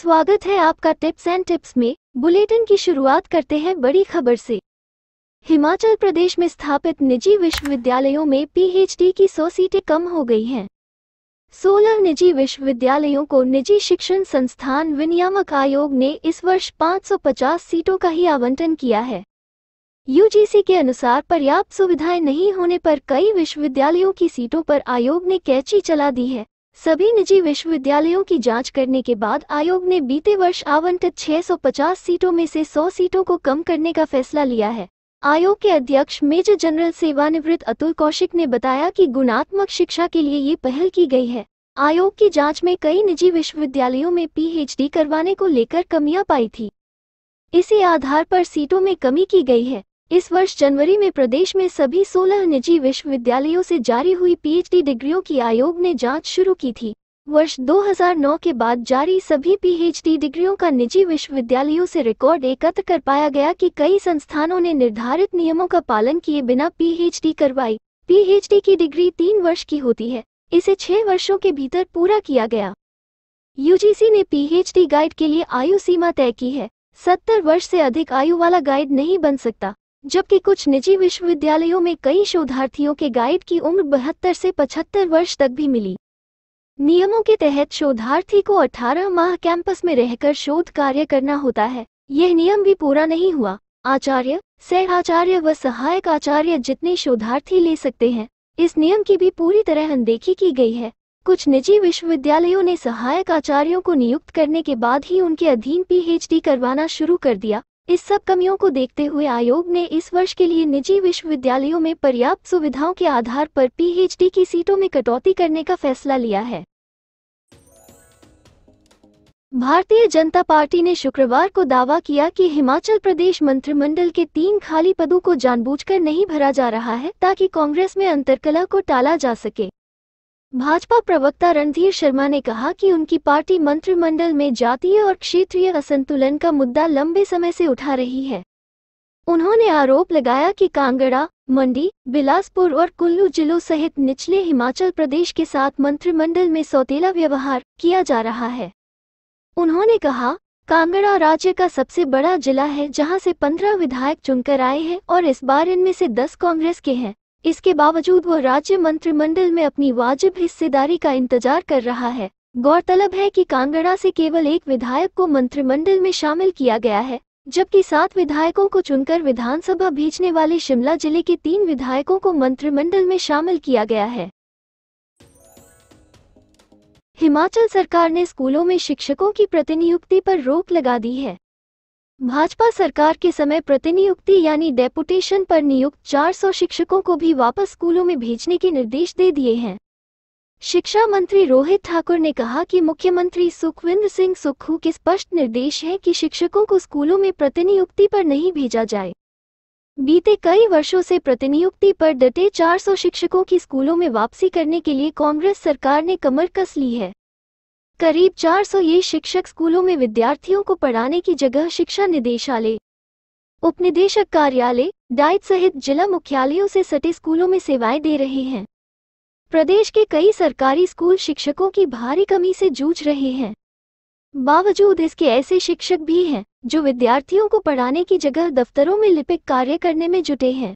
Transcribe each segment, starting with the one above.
स्वागत है आपका टिप्स एंड टिप्स में बुलेटिन की शुरुआत करते हैं बड़ी खबर से हिमाचल प्रदेश में स्थापित निजी विश्वविद्यालयों में पीएचडी की 100 सीटें कम हो गई हैं 16 निजी विश्वविद्यालयों को निजी शिक्षण संस्थान विनियामक आयोग ने इस वर्ष 550 सीटों का ही आवंटन किया है यूजीसी के अनुसार पर्याप्त सुविधाएं नहीं होने पर कई विश्वविद्यालयों की सीटों पर आयोग ने कैची चला दी है सभी निजी विश्वविद्यालयों की जांच करने के बाद आयोग ने बीते वर्ष आवंटित 650 सीटों में से 100 सीटों को कम करने का फैसला लिया है आयोग के अध्यक्ष मेजर जनरल सेवानिवृत्त अतुल कौशिक ने बताया कि गुणात्मक शिक्षा के लिए ये पहल की गई है आयोग की जांच में कई निजी विश्वविद्यालयों में पीएचडी करवाने को लेकर कमियां पाई थी इसी आधार पर सीटों में कमी की गई है इस वर्ष जनवरी में प्रदेश में सभी 16 निजी विश्वविद्यालयों से जारी हुई पीएचडी डिग्रियों की आयोग ने जांच शुरू की थी वर्ष 2009 के बाद जारी सभी पीएचडी डिग्रियों का निजी विश्वविद्यालयों से रिकॉर्ड एकत्र कर पाया गया कि कई संस्थानों ने निर्धारित नियमों का पालन किए बिना पीएचडी करवाई पीएचडी की डिग्री तीन वर्ष की होती है इसे छह वर्षों के भीतर पूरा किया गया यूजीसी ने पीएचडी गाइड के लिए आयु सीमा तय की है सत्तर वर्ष से अधिक आयु वाला गाइड नहीं बन सकता जबकि कुछ निजी विश्वविद्यालयों में कई शोधार्थियों के गाइड की उम्र बहत्तर से पचहत्तर वर्ष तक भी मिली नियमों के तहत शोधार्थी को 18 माह कैंपस में रहकर शोध कार्य करना होता है यह नियम भी पूरा नहीं हुआ आचार्य सह आचार्य व सहायक आचार्य जितने शोधार्थी ले सकते हैं इस नियम की भी पूरी तरह अनदेखी की गई है कुछ निजी विश्वविद्यालयों ने सहायक आचार्यों को नियुक्त करने के बाद ही उनके अधीन पीएचडी करवाना शुरू कर दिया इस सब कमियों को देखते हुए आयोग ने इस वर्ष के लिए निजी विश्वविद्यालयों में पर्याप्त सुविधाओं के आधार पर पीएचडी की सीटों में कटौती करने का फैसला लिया है भारतीय जनता पार्टी ने शुक्रवार को दावा किया कि हिमाचल प्रदेश मंत्रिमंडल के तीन खाली पदों को जानबूझकर नहीं भरा जा रहा है ताकि कांग्रेस में अंतरकला को टाला जा सके भाजपा प्रवक्ता रणधीर शर्मा ने कहा कि उनकी पार्टी मंत्रिमंडल में जातीय और क्षेत्रीय असंतुलन का मुद्दा लंबे समय से उठा रही है उन्होंने आरोप लगाया कि कांगड़ा मंडी बिलासपुर और कुल्लू जिलों सहित निचले हिमाचल प्रदेश के साथ मंत्रिमंडल में सौतेला व्यवहार किया जा रहा है उन्होंने कहा कांगड़ा राज्य का सबसे बड़ा जिला है जहां से पंद्रह विधायक चुनकर आए हैं और इस बार इनमें से दस कांग्रेस के हैं इसके बावजूद वह राज्य मंत्रिमंडल में अपनी वाजिब हिस्सेदारी का इंतजार कर रहा है गौरतलब है कि कांगड़ा से केवल एक विधायक को मंत्रिमंडल में शामिल किया गया है जबकि सात विधायकों को चुनकर विधानसभा भेजने वाले शिमला जिले के तीन विधायकों को मंत्रिमंडल में शामिल किया गया है हिमाचल सरकार ने स्कूलों में शिक्षकों की प्रतिनियुक्ति पर रोक लगा दी है भाजपा सरकार के समय प्रतिनियुक्ति यानी डेपुटेशन पर नियुक्त 400 शिक्षकों को भी वापस स्कूलों में भेजने के निर्देश दे दिए हैं शिक्षा मंत्री रोहित ठाकुर ने कहा कि मुख्यमंत्री सुखविंद्र सिंह सुक्खू के स्पष्ट निर्देश हैं कि शिक्षकों को स्कूलों में प्रतिनियुक्ति पर नहीं भेजा जाए बीते कई वर्षों से प्रतिनियुक्ति पर डटे 400 शिक्षकों की स्कूलों में वापसी करने के लिए कांग्रेस सरकार ने कमर कस ली है करीब 400 ये शिक्षक स्कूलों में विद्यार्थियों को पढ़ाने की जगह शिक्षा निदेशालय उपनिदेशक कार्यालय डाइट सहित जिला मुख्यालयों से सटे स्कूलों में सेवाएं दे रहे हैं प्रदेश के कई सरकारी स्कूल शिक्षकों की भारी कमी से जूझ रहे हैं बावजूद इसके ऐसे शिक्षक भी हैं जो विद्यार्थियों को पढ़ाने की जगह दफ्तरों में लिपिक कार्य करने में जुटे हैं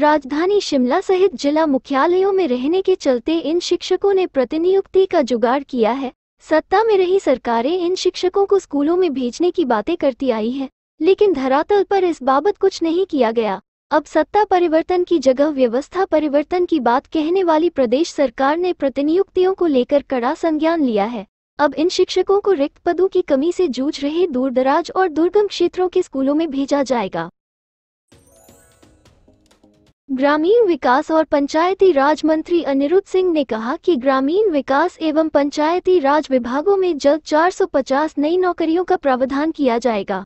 राजधानी शिमला सहित जिला मुख्यालयों में रहने के चलते इन शिक्षकों ने प्रतिनियुक्ति का जुगाड़ किया है सत्ता में रही सरकारें इन शिक्षकों को स्कूलों में भेजने की बातें करती आई हैं लेकिन धरातल पर इस बाबत कुछ नहीं किया गया अब सत्ता परिवर्तन की जगह व्यवस्था परिवर्तन की बात कहने वाली प्रदेश सरकार ने प्रतिनियुक्तियों को लेकर कड़ा संज्ञान लिया है अब इन शिक्षकों को रिक्त पदों की कमी से जूझ रहे दूरदराज और दुर्गम क्षेत्रों के स्कूलों में भेजा जाएगा ग्रामीण विकास और पंचायती राज मंत्री अनिरुद्ध सिंह ने कहा कि ग्रामीण विकास एवं पंचायती राज विभागों में जल्द 450 नई नौकरियों का प्रावधान किया जाएगा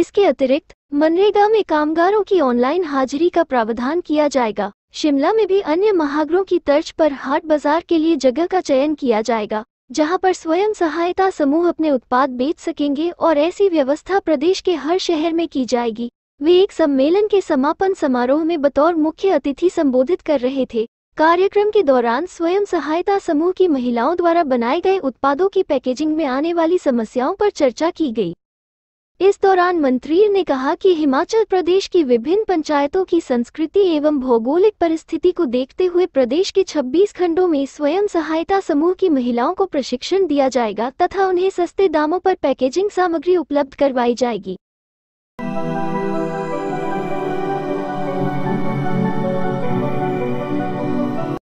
इसके अतिरिक्त मनरेगा में कामगारों की ऑनलाइन हाजिरी का प्रावधान किया जाएगा शिमला में भी अन्य महागरों की तर्ज पर हाट बाजार के लिए जगह का चयन किया जाएगा जहां पर स्वयं सहायता समूह अपने उत्पाद बेच सकेंगे और ऐसी व्यवस्था प्रदेश के हर शहर में की जाएगी वे एक सम्मेलन के समापन समारोह में बतौर मुख्य अतिथि संबोधित कर रहे थे कार्यक्रम के दौरान स्वयं सहायता समूह की महिलाओं द्वारा बनाए गए उत्पादों की पैकेजिंग में आने वाली समस्याओं पर चर्चा की गई इस दौरान मंत्री ने कहा कि हिमाचल प्रदेश की विभिन्न पंचायतों की संस्कृति एवं भौगोलिक परिस्थिति को देखते हुए प्रदेश के 26 खंडों में स्वयं सहायता समूह की महिलाओं को प्रशिक्षण दिया जाएगा तथा उन्हें सस्ते दामों पर पैकेजिंग सामग्री उपलब्ध करवाई जाएगी